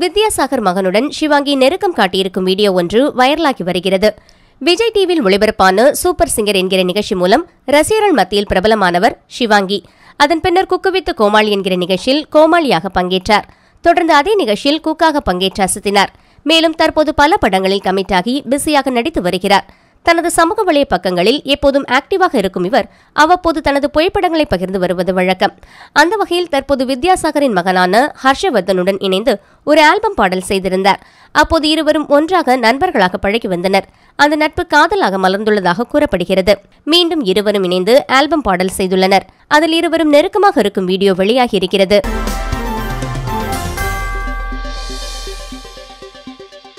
வித்யாசாகர் மகனுடன் ஷிவாங்கி நெருக்கம் காட்டியிருக்கும் வீடியோ ஒன்று வைரலாகி வருகிறது விஜய் டிவியில் ஒளிபரப்பான சூப்பர் சிங்கர் என்கிற நிகழ்ச்சி மூலம் ரசிகர்கள் மத்தியில் பிரபலமானவர் ஷிவாங்கி அதன் பின்னர் குக்குவித்து கோமாளி என்கிற நிகழ்ச்சியில் கோமாளியாக பங்கேற்றார் தொடர்ந்து அதே நிகழ்ச்சியில் குக்காக பங்கேற்று அசத்தினார் மேலும் தற்போது பல படங்களில் கமிட்டாகி பிஸியாக நடித்து வருகிறார் தனது சமூக வலைய பக்கங்களில் எப்போதும் ஆக்டிவாக இருக்கும் இவர் அவ்வப்போது தனது புகைப்படங்களை பகிர்ந்து வருவது வழக்கம் அந்த வகையில் தற்போது வித்யாசாகரின் மகனான ஹர்ஷவர்தனுடன் இணைந்து ஒரு ஆல்பம் பாடல் செய்திருந்தார் அப்போது இருவரும் ஒன்றாக நண்பர்களாக பழகி வந்தனர் அந்த நட்பு காதலாக மலர்ந்துள்ளதாக கூறப்படுகிறது மீண்டும் இருவரும் இணைந்து ஆல்பம் பாடல் செய்துள்ளனர் அதில் இருவரும் நெருக்கமாக இருக்கும் வீடியோ வெளியாகி இருக்கிறது